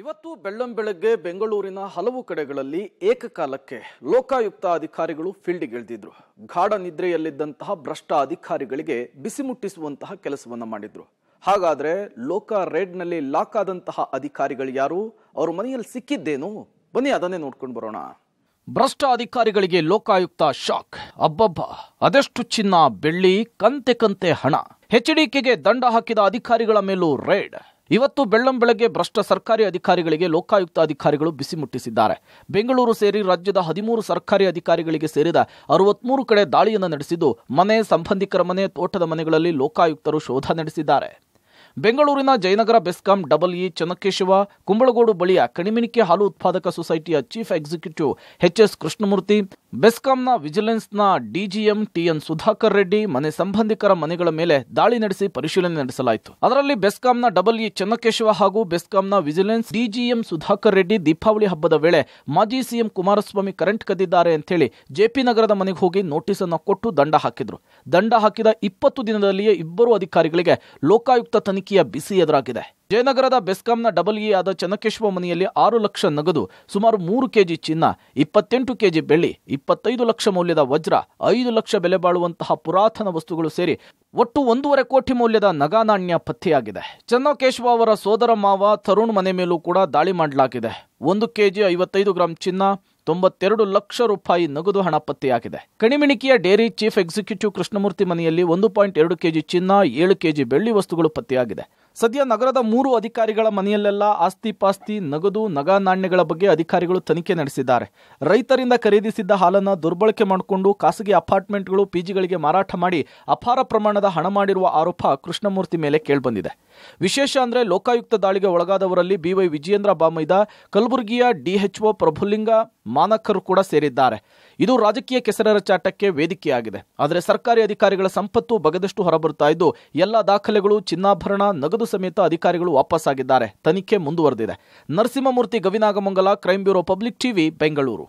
ಇವತ್ತು ಬೆಳ್ಳಂ ಬೆಳಗ್ಗೆ ಬೆಂಗಳೂರಿನ ಹಲವು ಕಡೆಗಳಲ್ಲಿ ಏಕಕಾಲಕ್ಕೆ ಲೋಕಾಯುಕ್ತ ಅಧಿಕಾರಿಗಳು ಫೀಲ್ಡಿಗಿಳಿದಿದ್ರು ಗಾಢ ನಿದ್ರೆಯಲ್ಲಿದ್ದಂತಹ ಭ್ರಷ್ಟ ಅಧಿಕಾರಿಗಳಿಗೆ ಬಿಸಿ ಮುಟ್ಟಿಸುವಂತಹ ಕೆಲಸವನ್ನು ಮಾಡಿದ್ರು ಹಾಗಾದ್ರೆ ಲೋಕ ನಲ್ಲಿ ಲಾಕ್ ಆದಂತಹ ಅಧಿಕಾರಿಗಳು ಯಾರು ಅವ್ರ ಮನೆಯಲ್ಲಿ ಸಿಕ್ಕಿದ್ದೇನು ಬನ್ನಿ ಅದನ್ನೇ ನೋಡ್ಕೊಂಡು ಬರೋಣ ಭ್ರಷ್ಟ ಅಧಿಕಾರಿಗಳಿಗೆ ಲೋಕಾಯುಕ್ತ ಶಾಕ್ ಅಬ್ಬಬ್ಬ ಅದೆಷ್ಟು ಚಿನ್ನ ಬೆಳ್ಳಿ ಕಂತೆ ಕಂತೆ ಹಣ ಹೆಚ್ಡಿಕೆಗೆ ದಂಡ ಹಾಕಿದ ಅಧಿಕಾರಿಗಳ ಮೇಲೂ ರೇಡ್ ಇವತ್ತು ಬೆಳ್ಳಂ ಬೆಳಗ್ಗೆ ಭ್ರಷ್ಟ ಸರ್ಕಾರಿ ಅಧಿಕಾರಿಗಳಿಗೆ ಲೋಕಾಯುಕ್ತ ಅಧಿಕಾರಿಗಳು ಬಿಸಿ ಮುಟ್ಟಿಸಿದ್ದಾರೆ ಬೆಂಗಳೂರು ಸೇರಿ ರಾಜ್ಯದ ಹದಿಮೂರು ಸರ್ಕಾರಿ ಅಧಿಕಾರಿಗಳಿಗೆ ಸೇರಿದ ಅರವತ್ಮೂರು ಕಡೆ ದಾಳಿಯನ್ನು ನಡೆಸಿದ್ದು ಮನೆ ಸಂಬಂಧಿಕರ ಮನೆ ತೋಟದ ಮನೆಗಳಲ್ಲಿ ಲೋಕಾಯುಕ್ತರು ಶೋಧ ನಡೆಸಿದ್ದಾರೆ ಬೆಂಗಳೂರಿನ ಜಯನಗರ ಬೆಸ್ಕಾಂ ಡಬಲ್ ಇ ಚನ್ನಕೇಶವ ಕುಂಬಳಗೋಡು ಬಳಿಯ ಕಣಿಮಿಣಿಕೆ ಹಾಲು ಉತ್ಪಾದಕ ಸೊಸೈಟಿಯ chief executive H S Krishnamurthy ಬೆಸ್ಕಾಂನ ವಿಜಿಲೆನ್ಸ್ನ ಡಿಜಿಎಂ ಟಿಎನ್ ಸುಧಾಕರ್ ರೆಡ್ಡಿ ಮನೆ ಸಂಬಂಧಿಕರ ಮನೆಗಳ ಮೇಲೆ ದಾಳಿ ನಡೆಸಿ ಪರಿಶೀಲನೆ ನಡೆಸಲಾಯಿತು ಅದರಲ್ಲಿ ಬೆಸ್ಕಾಂನ ಡಬಲ್ ಇ ಚನ್ನಕೇಶವ ಹಾಗೂ ಬೆಸ್ಕಾಂನ ವಿಜಿಲೆನ್ಸ್ ಡಿಜಿಎಂ ಸುಧಾಕರ್ ರೆಡ್ಡಿ ದೀಪಾವಳಿ ಹಬ್ಬದ ವೇಳೆ ಮಾಜಿ ಸಿಎಂ ಕುಮಾರಸ್ವಾಮಿ ಕರೆಂಟ್ ಕದ್ದಿದ್ದಾರೆ ಅಂತೇಳಿ ಜೆಪಿ ನಗರದ ಮನೆಗೆ ಹೋಗಿ ನೋಟಿಸ್ ಅನ್ನು ಕೊಟ್ಟು ದಂಡ ಹಾಕಿದ್ರು ದಂಡ ಹಾಕಿದ ಇಪ್ಪತ್ತು ದಿನದಲ್ಲಿಯೇ ಇಬ್ಬರು ಅಧಿಕಾರಿಗಳಿಗೆ ಲೋಕಾಯುಕ್ತ ತನಿಖೆಯ ಬಿಸಿ ಎದುರಾಗಿದೆ ಜಯನಗರದ ಬೆಸ್ಕಾಂನ ಡಬಲ್ ಇ ಆದ ಚೆನ್ನಕೇಶ್ವ ಮನೆಯಲ್ಲಿ ಆರು ಲಕ್ಷ ನಗದು ಸುಮಾರು ಮೂರು ಕೆಜಿ ಚಿನ್ನ ಇಪ್ಪತ್ತೆಂಟು ಕೆಜಿ ಬೆಳ್ಳಿ ಇಪ್ಪತ್ತೈದು ಲಕ್ಷ ಮೌಲ್ಯದ ವಜ್ರ ಐದು ಲಕ್ಷ ಬೆಲೆ ಬಾಳುವಂತಹ ಪುರಾತನ ವಸ್ತುಗಳು ಸೇರಿ ಒಟ್ಟು ಒಂದೂವರೆ ಕೋಟಿ ಮೌಲ್ಯದ ನಗಾನಾಣ್ಯ ಪತ್ತೆಯಾಗಿದೆ ಚನ್ನಕೇಶ್ವ ಅವರ ಸೋದರ ಮಾವ ತರುಣ್ ಮನೆ ಮೇಲೂ ಕೂಡ ದಾಳಿ ಮಾಡಲಾಗಿದೆ ಒಂದು ಕೆಜಿ ಐವತ್ತೈದು ಗ್ರಾಂ ಚಿನ್ನ ತೊಂಬತ್ತೆರಡು ಲಕ್ಷ ರೂಪಾಯಿ ನಗದು ಹಣ ಪತ್ತೆಯಾಗಿದೆ ಕಣಿಮಿಣಿಕೆಯ ಡೇರಿ ಚೀಫ್ ಎಕ್ಸಿಕ್ಯೂಟಿವ್ ಕೃಷ್ಣಮೂರ್ತಿ ಮನೆಯಲ್ಲಿ ಒಂದು ಪಾಯಿಂಟ್ ಎರಡು ಕೆಜಿ ಚಿನ್ನ ಏಳು ಕೆಜಿ ಬೆಳ್ಳಿ ವಸ್ತುಗಳು ಪತ್ತೆಯಾಗಿದೆ ಸದ್ಯ ನಗರದ ಮೂರು ಅಧಿಕಾರಿಗಳ ಮನೆಯಲ್ಲೆಲ್ಲ ಆಸ್ತಿ ಪಾಸ್ತಿ ನಗದು ನಗ ನಾಣ್ಯಗಳ ಬಗ್ಗೆ ಅಧಿಕಾರಿಗಳು ತನಿಖೆ ನಡೆಸಿದ್ದಾರೆ ರೈತರಿಂದ ಖರೀದಿಸಿದ್ದ ಹಾಲನ್ನು ದುರ್ಬಳಕೆ ಮಾಡಿಕೊಂಡು ಖಾಸಗಿ ಅಪಾರ್ಟ್ಮೆಂಟ್ಗಳು ಪಿಜಿಗಳಿಗೆ ಮಾರಾಟ ಮಾಡಿ ಅಪಾರ ಪ್ರಮಾಣದ ಹಣ ಮಾಡಿರುವ ಆರೋಪ ಕೃಷ್ಣಮೂರ್ತಿ ಮೇಲೆ ಕೇಳಿಬಂದಿದೆ ವಿಶೇಷ ಅಂದರೆ ಲೋಕಾಯುಕ್ತ ದಾಳಿಗೆ ಒಳಗಾದವರಲ್ಲಿ ಬಿವೈ ವಿಜಯೇಂದ್ರ ಬಾಮೈದ ಕಲಬುರಗಿಯ ಡಿಎಚ್ಒ ಪ್ರಭುಲಿಂಗ ಮಾನಕರು ಕೂಡ ಸೇರಿದ್ದಾರೆ ಇದು ರಾಜಕೀಯ ಕೆಸರರ ಚಾಟಕ್ಕೆ ವೇದಿಕೆಯಾಗಿದೆ ಆದರೆ ಸರ್ಕಾರಿ ಅಧಿಕಾರಿಗಳ ಸಂಪತ್ತು ಬಗೆದಷ್ಟು ಹೊರಬರುತ್ತಾ ಇದ್ದು ಎಲ್ಲ ದಾಖಲೆಗಳು ಚಿನ್ನಾಭರಣ ನಗದು ಸಮೇತ ಅಧಿಕಾರಿಗಳು ವಾಪಸ್ಸಾಗಿದ್ದಾರೆ ತನಿಖೆ ಮುಂದುವರೆದಿದೆ Narasimhamurthy Gavinagamangala crime bureau public TV Bengaluru